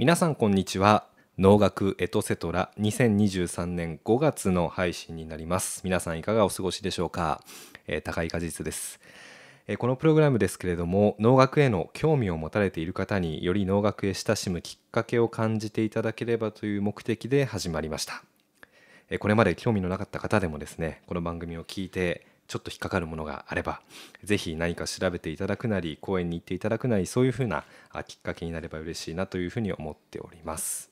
皆さんこんにちは農学エトセトラ2023年5月の配信になります皆さんいかがお過ごしでしょうか、えー、高井果実です、えー、このプログラムですけれども農学への興味を持たれている方により農学へ親しむきっかけを感じていただければという目的で始まりました、えこれまで興味のなかった方でもですねこの番組を聞いてちょっと引っかかるものがあればぜひ何か調べていただくなり公園に行っていただくなりそういうふうなきっかけになれば嬉しいなというふうに思っております。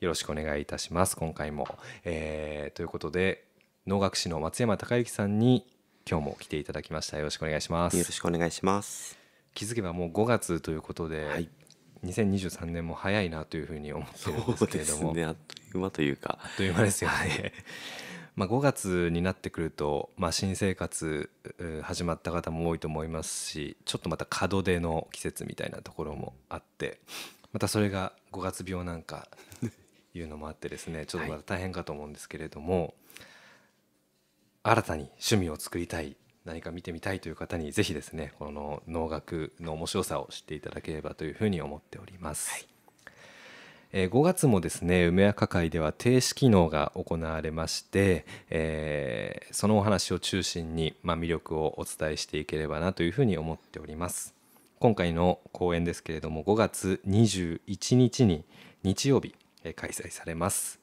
よろしくお願いいたします今回も、えー、ということで能楽師の松山隆之さんに今日も来ていただきましたよろしくお願いしますよろしくお願いします気づけばもう5月ということで、はい、2023年も早いなというふうに思ってるんですけれども、ね、あっという間というかあっという間ですよね、まあ、5月になってくると、まあ、新生活始まった方も多いと思いますしちょっとまた門出の季節みたいなところもあってまたそれが5月病なんか いうのもあってですねちょっとまた大変かと思うんですけれども、はい、新たに趣味を作りたい何か見てみたいという方にぜひですねこの能楽の面白さを知っていただければというふうに思っております。はいえー、5月もですね梅若会では停止機能が行われまして、えー、そのお話を中心に、まあ、魅力をお伝えしていければなというふうに思っております今回の講演ですけれども5月21日に日曜日、えー、開催されます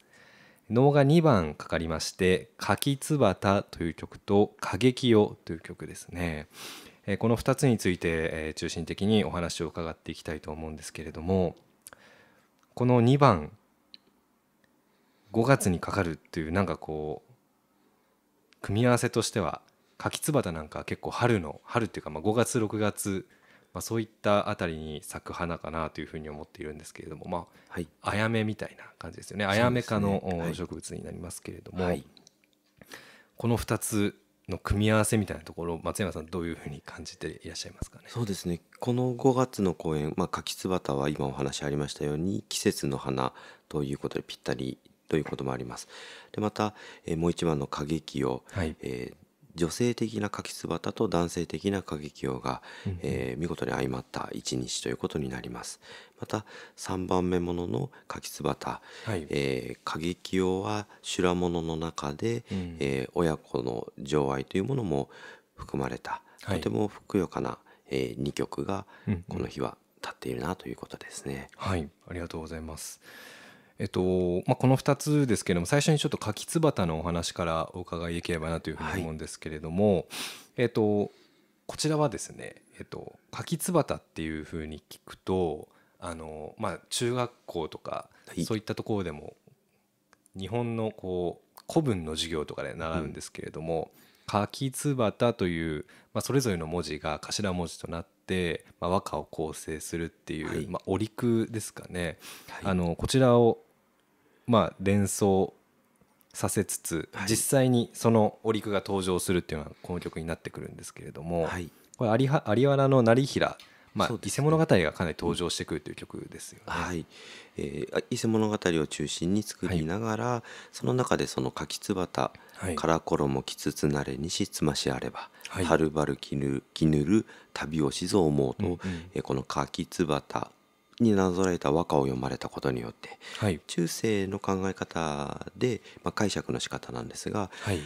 能が2番かかりまして「柿つばた」という曲と「過激よ」という曲ですねこの2つについて中心的にお話を伺っていきたいと思うんですけれどもこの2番5月にかかるっていうなんかこう組み合わせとしては柿タなんか結構春の春っていうかま5月6月、まあ、そういったあたりに咲く花かなというふうに思っているんですけれどもまあ、あやめみたいな感じですよねあやめ科の植物になりますけれども、この2つの組み合わせみたいなところ松山さんどういうふうに感じていらっしゃいますかねそうですねこの5月の公演、まあ、柿た」は今お話ありましたように季節の花ということでぴったりということもあります。でまた、えー、もう一番の歌劇を、はい、えー女性的な柿つばたと男性的な過激用が、うんんえー見事に相まった一日ということになりますまた3番目ものの柿つばたえー、過激用は修羅物の中で、うんえー親子の情愛というものも含まれた、はいとてもふくよかな、え2曲がこの日は立っているなということですね。はい、ありがとうございます。えっとまあ、この2つですけれども最初にちょっと柿タのお話からお伺いできればなというふうに思うんですけれども、はい、えっと、こちらはですね、えっと、柿椿っていうふうに聞くとあの、まあ、中学校とか、そういったところでも日本のこう古文の授業とかで習うんですけれども、うん「バタという、まあ、それぞれの文字が頭文字となって、まあ、和歌を構成するっていう、はい、まあ、折句ですかね、あのこちらをまあ連想させつつ、はい、実際にそのお陸が登場するっていうのはこの曲になってくるんですけれども、はい、これ有原の成平まあ、ね、伊勢物語がかなり登場してくるという曲ですよね。はい、えー、伊勢物語を中心に作りながら、はい、その中でその柿翼、ばはい、からころもきつつなれにしつましあれば、はい、はるばるきぬきぬる旅をしぞ思うと、うんうん、えー、この柿翼になぞらえた和歌を読まれたことによって、はい、中世の考え方で、まあ、解釈の仕方なんですが、はい、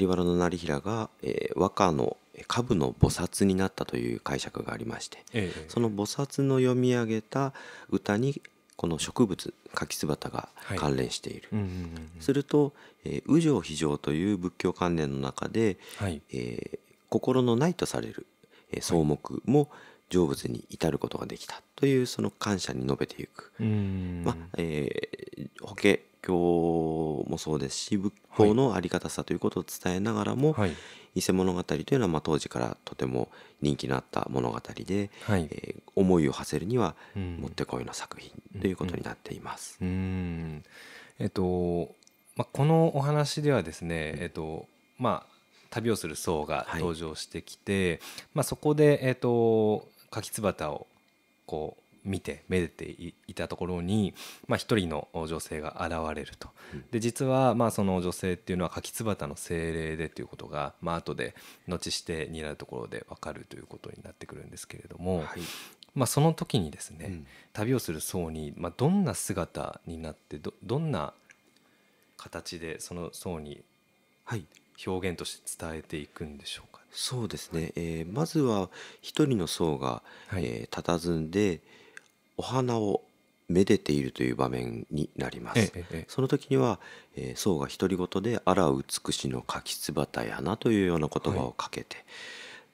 有原の成平が、えー、和歌の下部の菩薩になったという解釈がありまして、ええ、その菩薩の読み上げた歌にこの植物柿椿が関連している、すると「えー、右上非常」という仏教観念の中で、はい、えー、心のないとされる、えー、草木も、はい成仏に至ることができたというその感謝に述べていく、まあえー、法華教もそうですし仏法のあり方さということを伝えながらも、はい、伊勢物語というのはまあ当時からとても人気のあった物語で、はい、えー、思いを馳せるにはもってこいの作品ということになっています。えっとまあ、このお話ではですね、えっとまあ、旅をする僧が登場してきて、はい、まあ、そこで、えっと柿椿をこう見てめでていたところに、まあ、一人の女性が現れると、で実はまあその女性っていうのは柿椿の精霊でということが、まあ後で後してになるところで分かるということになってくるんですけれども、はい、まあ、その時にですね、うん、旅をする僧に、まあ、どんな姿になってどどんな形でその僧に表現として伝えていくんでしょうか、はいそうですね、えーまずは一人の僧が、はい。えー、佇んでお花をめでているという場面になります。その時には、えー、僧が独り言で「あら美しの柿たやな」というような言葉をかけて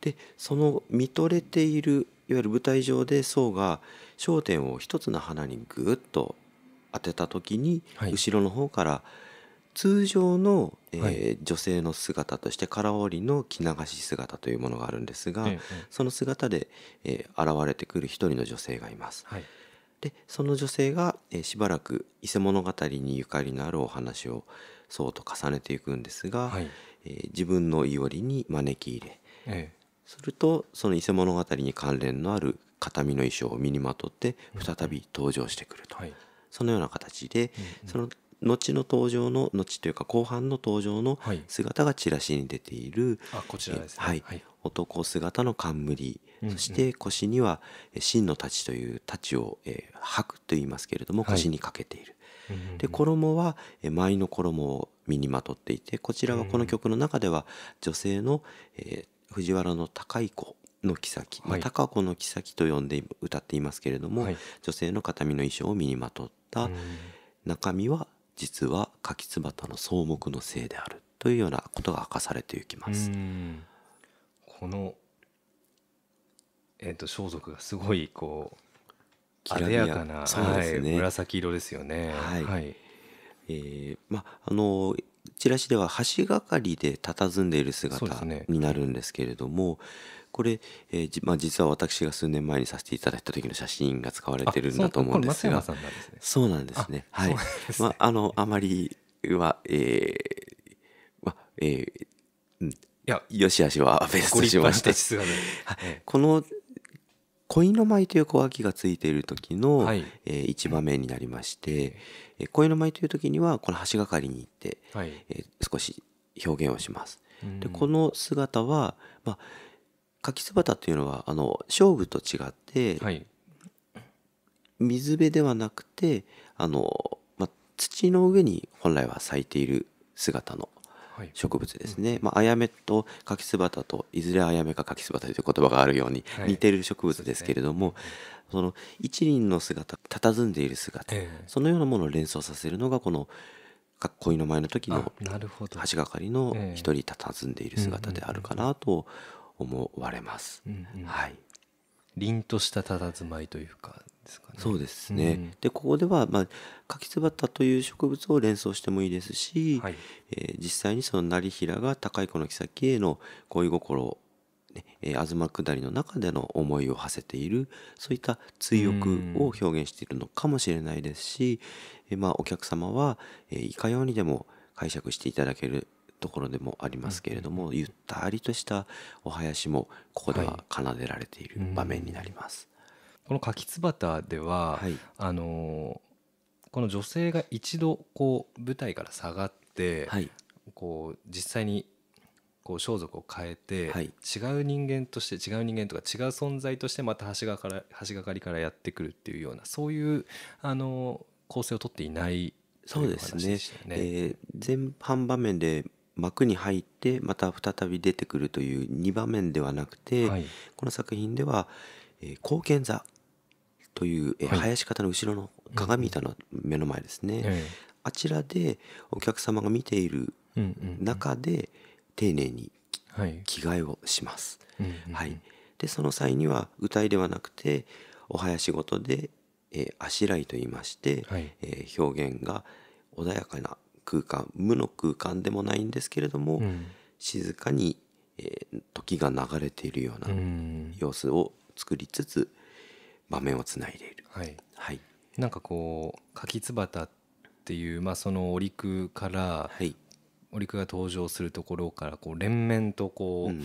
でその見とれているいわゆる舞台上で僧が焦点を一つの花にぐっと当てた時にはい。後ろの方から通常の、えーはい、女性の姿として唐織の着流し姿というものがあるんですが、ええ、その姿で、えー、現れてくる一人の女性がいます。はい、でその女性が、えー、しばらく伊勢物語にゆかりのあるお話をそうと重ねていくんですが、はい、えー、自分のいおりに招き入れ、え、するとその伊勢物語に関連のある形見の衣装を身にまとって再び登場してくると、そのような形で、うんうん、その後の登場の後というか後半の登場の姿がチラシに出ている、はい、あこちらですね、はい、はい、男姿の冠、うんうん、そして腰には真の太刀という太刀を、え吐くと言いますけれども腰にかけている、はい、で衣は舞の衣を身にまとっていてこちらはこの曲の中では女性の、えー、藤原の高い子の妃、まあ、高子の妃と呼んで歌っていますけれども、はい、女性の形見の衣装を身にまとった中身は実は柿椿の草木のせいであるというようなことが明かされていきます。このえーと、装束がすごいこう艶やかなそね、はい、紫色ですよね。はい、はい、えー、まああのチラシでは橋がかりで佇んでいる姿になるんですけれども、ねこれ、えーまあ、実は私が数年前にさせていただいた時の写真が使われてるんだと思うんですがそうなんですねはい、ね、まあのあまりはえー、まえー、うんいやよしあしは別としまして、ねはい、この恋の舞という小脇がついている時の、はい、えー、一場面になりまして、えー、恋の舞という時にはこの橋がかりに行って、はい、えー、少し表現をします。でこの姿は、まあ柿酢畑っていうのはあの勝負と違って、はい、水辺ではなくてあの、ま土の上に本来は咲いている姿の植物ですね、はいうん、まあ、やめと柿酢畑といずれあやめか柿酢畑という言葉があるように似ている植物ですけれども、はいそね、その一輪の姿佇んでいる姿、えー、そのようなものを連想させるのがこの恋の前の時の橋がかりの一人佇んでいる姿であるかなと思われます。うんうん、はい凛とした佇まいというか、ね、そうですね。うん、でここではまあ柿ツバたという植物を連想してもいいですし、はい、えー、実際にその成平が高い子の妃への恋心ね、えー、東下りの中での思いを馳せているそういった追憶を表現しているのかもしれないですし、えー、まあ、お客様は、えー、いかようにでも解釈していただけるところでもありますけれども、うん、ゆったりとしたお囃子もここでは奏でられている場面になります。はいうん、この柿津では、はい、あのこの女性が一度こう舞台から下がって、はい、こう実際にこう装束を変えて、はい、違う人間として違う人間とか違う存在としてまた橋がから橋がかりからやってくるっていうようなそういうあの構成をとっていないそうですねね、えー、前半場面で幕に入ってまた再び出てくるという2場面ではなくて、はい、この作品では「えー、貢献座」という、えー、林方の後ろの鏡板の目の前ですね、うんうん、あちらでお客様が見ている中で丁寧に着替えをします。はい、でその際には歌いではなくてお囃子ごとで、えー、あしらいと言いまして、はい、えー、表現が穏やかな空間無の空間でもないんですけれども、うん、静かに、えー、時が流れているような様子を作りつつ場面をつないでいる。はい、はい、なんかこう柿椿っていう、まあ、そのお陸から、はい、お陸が登場するところからこう連綿とこう、うん、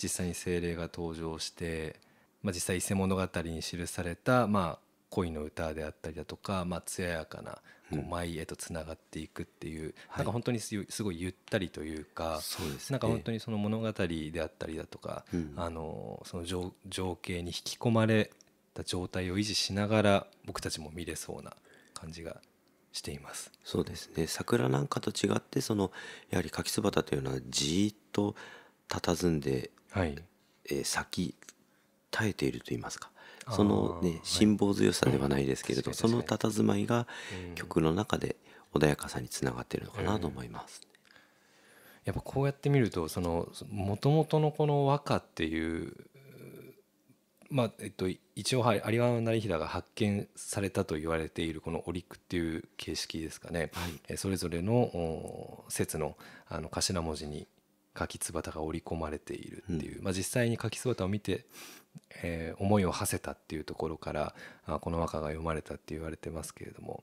実際に精霊が登場して、まあ、実際伊勢物語に記された、まあ、恋の歌であったりだとか、まあ、艶やかなこう舞へとつながっていくっていう、なんか本当にすごいゆったりというかなんか本当にその物語であったりだとか、あのその情情景に引き込まれた状態を維持しながら僕たちも見れそうな感じがしていますそうですね桜なんかと違ってそのやはり柿椿というのはじっと佇んで、はいえー、咲き耐えていると言いますか、そのね辛抱強さではないですけれど、その佇まいが曲の中で穏やかさにつながってるのかなと思います。やっぱこうやって見るとその元々のこの和歌っていうまあえっと、一応はい有馬の成平が発見されたと言われているこのオリックっていう形式ですかね、はい、それぞれの説のあの頭文字に柿つばたが織り込まれているっていう、うん、まあ、実際に柿つばを見て、えー、思いを馳せたっていうところからあこの和歌が読まれたって言われてますけれども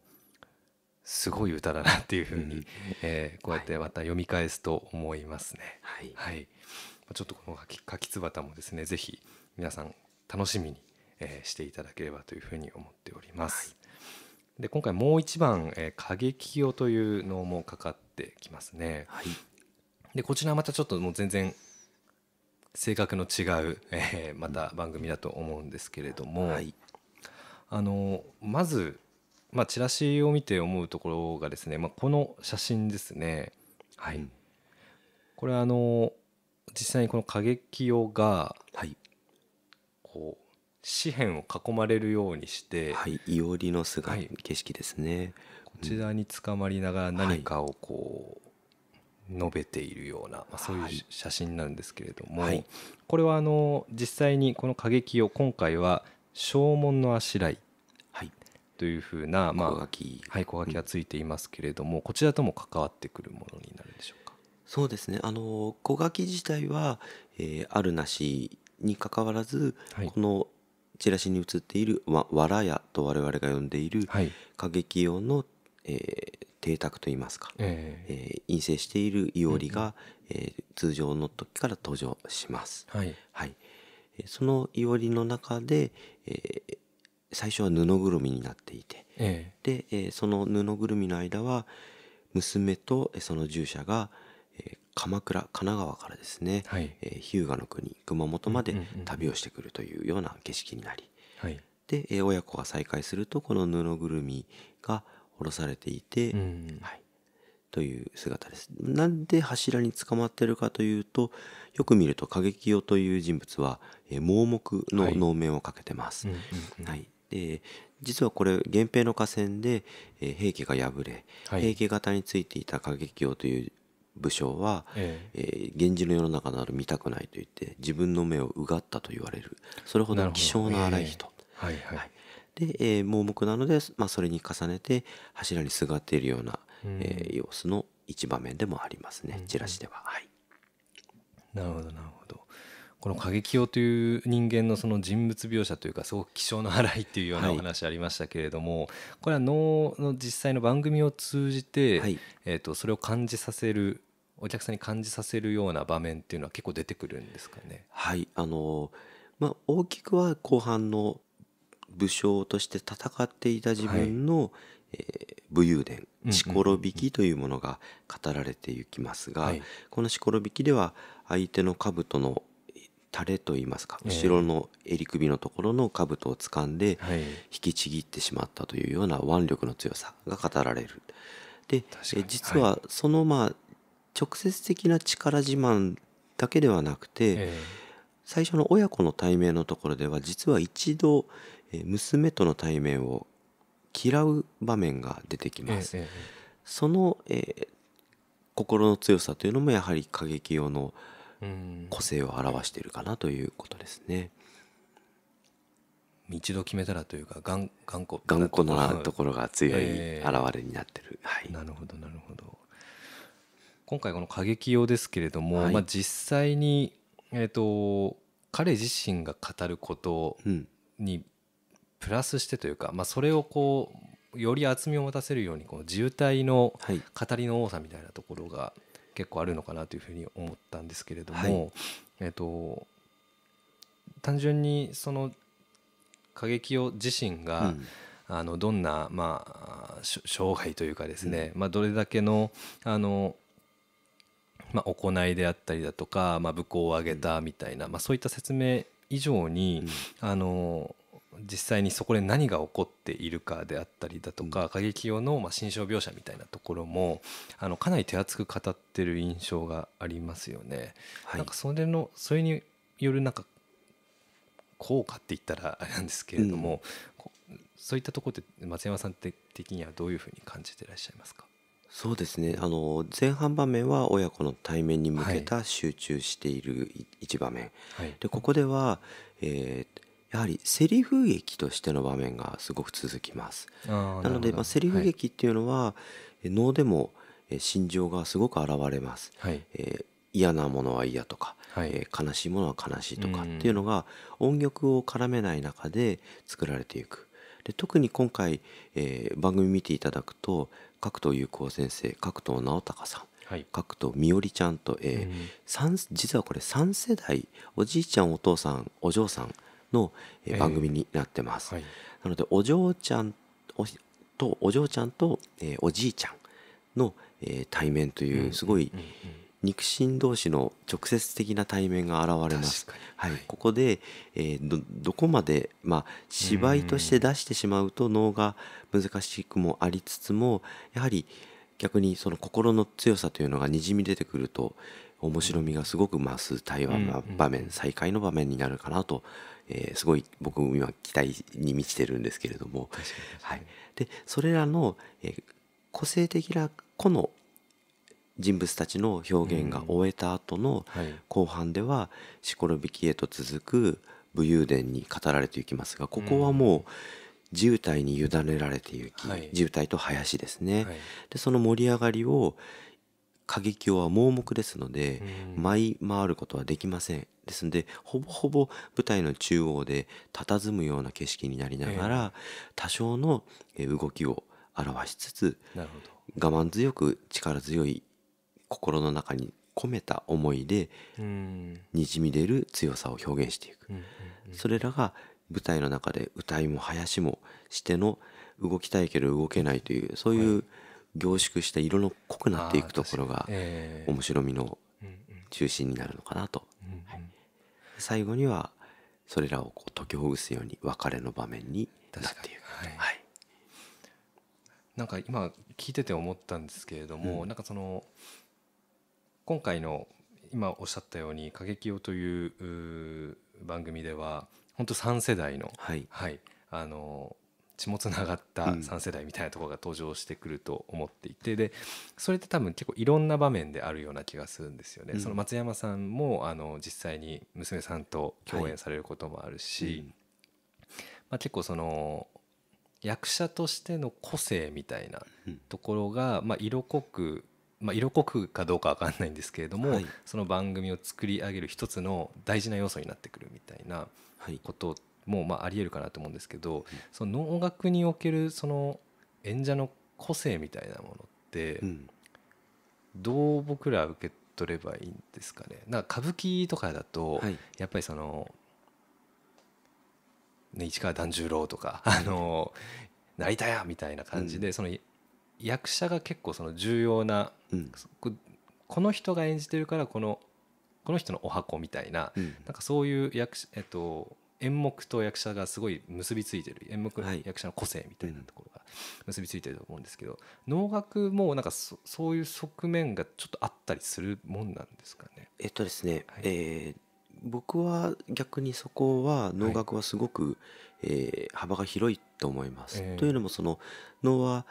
すごい歌だなっていうふうに、うん、えー、こうやってまた読み返すと思いますね。はい、はい、まあ、ちょっとこの柿つばたもですねぜひ皆さん楽しみに、えー、していただければというふうに思っております。はいで今回もう一番「えー、過激を」というのもかかってきますね。はい、でこちらまたちょっともう全然性格の違う、えー、また番組だと思うんですけれども、はい、あのまず、まあ、チラシを見て思うところがですね、まあ、この写真ですね。はい、うん、これあの実際にこの過激清が、はい、こう四辺を囲まれるようにして、はい、いおりの姿、はい、景色ですね。こちらに捕まりながら何かをこう、述べているような、まあ、そういう写真なんですけれども、はい、これはあの実際にこの過激を今回は「証文のあしらい」というふうな、まあ、小書き、はい、小書きがついていますけれども、こちらとも関わってくるものになるんでしょうかそうですねあの小書き自体は、えー、あるなしにかかわらず、はい、このチラシに写っているわわらやと我々が呼んでいる過激用のえー、邸宅といいますか、えー、えー、陰性しているいおりが、うんえー、通常の時から登場します。はい、はい、そのいおりの中で、えー、最初は布ぐるみになっていて、えー、で、えー、その布ぐるみの間は娘とその従者が、えー、鎌倉神奈川からですね、はい、えー、日向の国熊本まで旅をしてくるというような景色になり、はい、で、えー、親子が再会するとこの布ぐるみが、下ろされていて、はい、という姿です。なんで柱に捕まってるかというとよく見ると景清という人物は、えー、盲目の能面をかけてます。はいで実はこれ源平の河川で、えー、平家が敗れ、平家方についていた景清という武将は、ええ源氏の世の中など見たくないと言って自分の目をうがったと言われるそれほど希少な荒い人。はい、はいで、えー、盲目なので、まあ、それに重ねて柱にすがっているような、うん、えー、様子の一場面でもありますね、うん、チラシでは。はい、なるほどなるほど。この過激用という人間のその人物描写というかすごく気性の荒いっていうようなお話ありましたけれども、はい、これは能の実際の番組を通じて、はい、えー、とそれを感じさせるお客さんに感じさせるような場面っていうのは結構出てくるんですかね。はいあのまあ、大きくは後半の武将として戦っていた自分の、はい、えー、武勇伝「しころびき」というものが語られていきますが、はい、この「しころびき」では相手の兜の垂れといいますか後ろの襟首のところの兜を掴んで引きちぎってしまったというような腕力の強さが語られる。で実はそのまあ直接的な力自慢だけではなくて、最初の親子の対面のところでは実は一度、娘との対面を嫌う場面が出てきます。その、え心の強さというのもやはり過激用の個性を表しているかなということですね。一度決めたらというか頑頑固頑固なところが強い現れになってる、はい、なるほどなるほど今回この過激用ですけれども、はい、まあ、実際に、えーと、彼自身が語ることにプラスしてというか、まあ、それをこうより厚みを持たせるようにこの渋滞の語りの多さみたいなところが結構あるのかなというふうに思ったんですけれども、はい、えーと、単純にその過激を自身が、うん、あのどんな、まあ、生涯というかですね、うん、まあ、どれだけのあの、まあ、行いであったりだとか、まあ、武功を挙げたみたいな、まあ、そういった説明以上に、うん、あの実際にそこで何が起こっているかであったりだとか、過激用のまあ心象描写みたいなところもあのかなり手厚く語ってる印象がありますよね。はい、なんかそれのそれによるなんか効果って言ったらあれなんですけれども、うん、そういったところで松山さん的にはどういうふうに感じていらっしゃいますかそうですねあの前半場面は親子の対面に向けた集中している一場面、はい、でここでは、えー、やはりセリフ劇としての場面がすごく続きますなので、まあ、セリフ劇っていうのは、はい、能でも心情がすごく現れます、はいえー、嫌なものは嫌とか、はい、えー、悲しいものは悲しいとかっていうのが音曲を絡めない中で作られていくで特に今回、えー、番組見ていただくと角藤裕光先生角藤直隆さんはい、角藤みおりちゃんと、えー、うん、実はこれ3世代おじいちゃんお父さんお嬢さんの番組になってます、えーはい、なのでお嬢ちゃんとお嬢ちゃんと、えー、おじいちゃんの、えー、対面というすごい肉親同士の直接的な対面が現れます、はい、ここで、えー、どこまで、まあ、芝居として出してしまうと脳が難しくもありつつもやはり逆にその心の強さというのがにじみ出てくると面白みがすごく増す台湾の場面、再開の場面になるかなと、えー、すごい僕も今期待に満ちてるんですけれども、はい、でそれらの、えー、個性的な個の人物たちの表現が終えた後の後半では「しころびきへ」と続く武勇伝に語られていきますがここはもう渋滞に委ねられていき、はい、と林ですね、はい、でその盛り上がりを、過激は盲目ですので、舞い回ることはできませんですのでほぼほぼ舞台の中央で佇むような景色になりながら、多少の動きを表しつつ我慢強く力強い心の中に込めた思いでにじみ出る強さを表現していく、それらが舞台の中で歌いも囃子もしての動きたいけど動けないというそういう、凝縮した色の濃くなっていくところが面白みの中心になるのかなと、はい、最後にはそれらをこう解きほぐすように別れの場面になっていく。はいはい、なんか今聞いてて思ったんですけれども、うん、なんかその今回の今おっしゃったように「過激をという番組では本当3世代の、はい、はい、あの血もつながった3世代みたいなところが登場してくると思っていて、でそれって多分結構いろんな場面であるような気がするんですよね。うん、その松山さんもあの実際に娘さんと共演されることもあるし、はいうん、まあ、結構その役者としての個性みたいなところが、まあ、色濃くまあ、色濃くかどうか分かんないんですけれども、はい、その番組を作り上げる一つの大事な要素になってくるみたいなことっもまあありえるかなと思うんですけど、その能楽におけるその演者の個性みたいなものって、どう僕ら受け取ればいいんですかねなんか歌舞伎とかだと、やっぱりその、ね、市川團十郎とかあの成田屋みたいな感じで、その役者が結構その重要な、この人が演じてるからこのこの人のお箱みたいな,、なんかそういう役、者えっと、演目と役者がすごい結びついてる演目、役者の個性みたいなところが結びついてると思うんですけど、うん、能楽もなんかそそういう側面がちょっとあったりするもんなんですかね。えっとですね、はい、えー、僕は逆にそこは能楽はすごく、はい、えー、幅が広いと思います。えー、というのもその能は、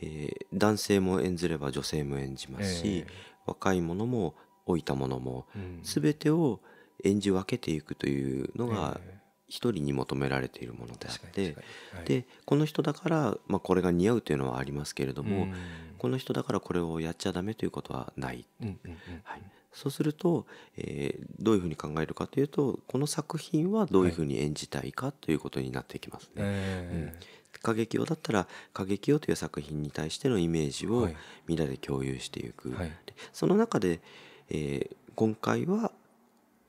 えー、男性も演じれば女性も演じますし、えー、若い者も老いた者も、全てを演じ分けていくというのが、えー一人に求められているものであって、はい、でこの人だから、まあ、これが似合うというのはありますけれども、うん、この人だからこれをやっちゃダメということはない。そうすると、えー、どういうふうに考えるかというとこの作品はどういうふうに演じたいかということになってきますね。はいうん、過激用だったら「過激用」という作品に対してのイメージをみんなで共有していく、はい、その中で、えー、今回は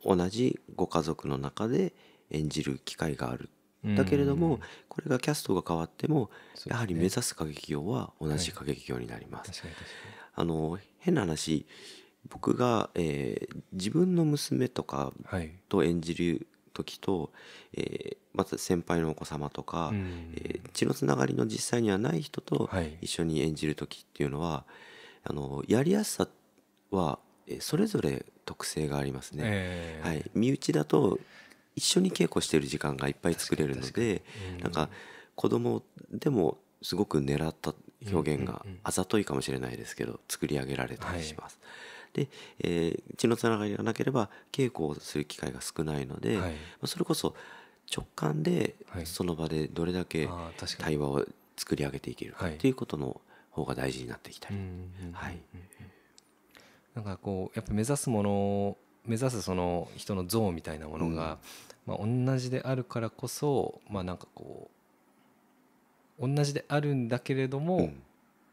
同じご家族の中で「演じる機会があるだけれどもこれがキャストが変わってもやはり目指す歌劇業は同じ歌劇業になります。あの変な話僕が、えー、自分の娘とかと演じる時と、えー、まず先輩のお子様とか、うえー、血のつながりの実際にはない人と一緒に演じる時っていうのは、あのやりやすさはそれぞれ特性がありますね、えー、はい、身内だと一緒に稽古してる時間がいっぱい作れるので、うん、なんか子供でもすごく狙った表現があざといかもしれないですけど作り上げられたりします。はい、で、えー、血のつながりがなければ稽古をする機会が少ないので、はい、それこそ直感でその場でどれだけ対話を作り上げていけるかっていうことの方が大事になってきたり。はい、なんかこうやっぱ目指すもの目指すその人の像みたいなものが、ま同じであるからこそまあなんかこう同じであるんだけれども、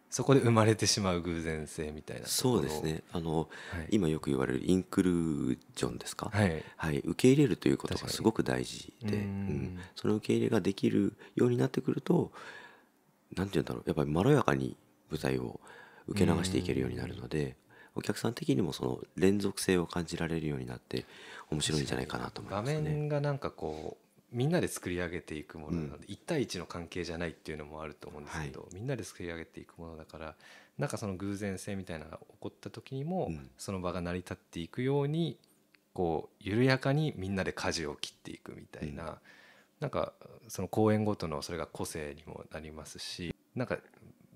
そこで生まれてしまう偶然性みたいなそうですねあの、はい、今よく言われるインクルージョンですか、はい、はい、受け入れるということがすごく大事で、うん、その受け入れができるようになってくると何て言うんだろうやっぱりまろやかに舞台を受け流していけるようになるのでお客さん的にもその連続性を感じられるようになって面白いんじゃないかなと思います、ね、画面がなんかこうみんなで作り上げていくものなので、うん、1対1の関係じゃないっていうのもあると思うんですけど、はい、みんなで作り上げていくものだからなんかその偶然性みたいなのが起こった時にも、うん、その場が成り立っていくようにこう緩やかにみんなで舵を切っていくみたいな、うん、なんかその公演ごとのそれが個性にもなりますしなんか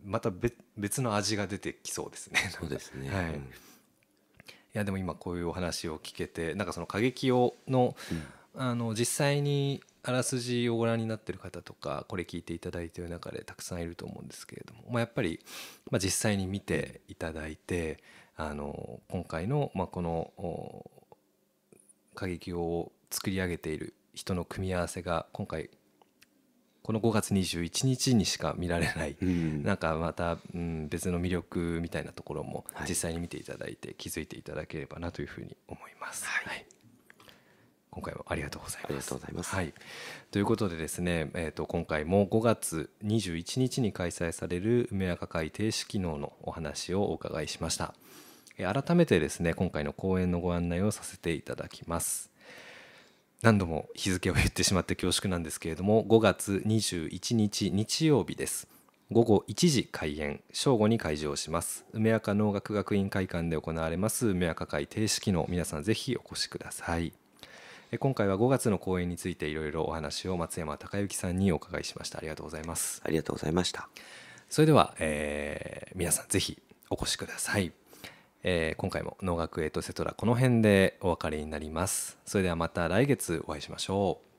また別別の味が出てきそうですね。そうですね、はい、うん、いやでも今こういうお話を聞けてなんかその過激用の,、あの実際にあらすじをご覧になってる方とかこれ聞いていただいてる中でたくさんいると思うんですけれども、まあ、やっぱり、まあ、実際に見ていただいてあの今回の、まあ、この過激を作り上げている人の組み合わせが今回この5月21日にしか見られない、うん、なんかまた、うん、別の魅力みたいなところも実際に見ていただいて、気づいていただければなというふうに思います。はい、はい今回もありがとうございます。ありがとうございます。はい、ということでですね、えーと、と今回も5月21日に開催される梅若会停止機能のお話をお伺いしました。改めてですね今回の講演のご案内をさせていただきます。何度も日付を言ってしまって恐縮なんですけれども5月21日日曜日です午後1時開演正午に開場します梅若農学学院会館で行われます梅若会定式の皆さんぜひお越しください今回は5月の公演についていろいろお話を松山隆之さんにお伺いしましたありがとうございますありがとうございましたそれでは、えー、皆さんぜひお越しくださいえー、今回も「能楽エトセトラ」この辺でお別れになります。それではまた来月お会いしましょう。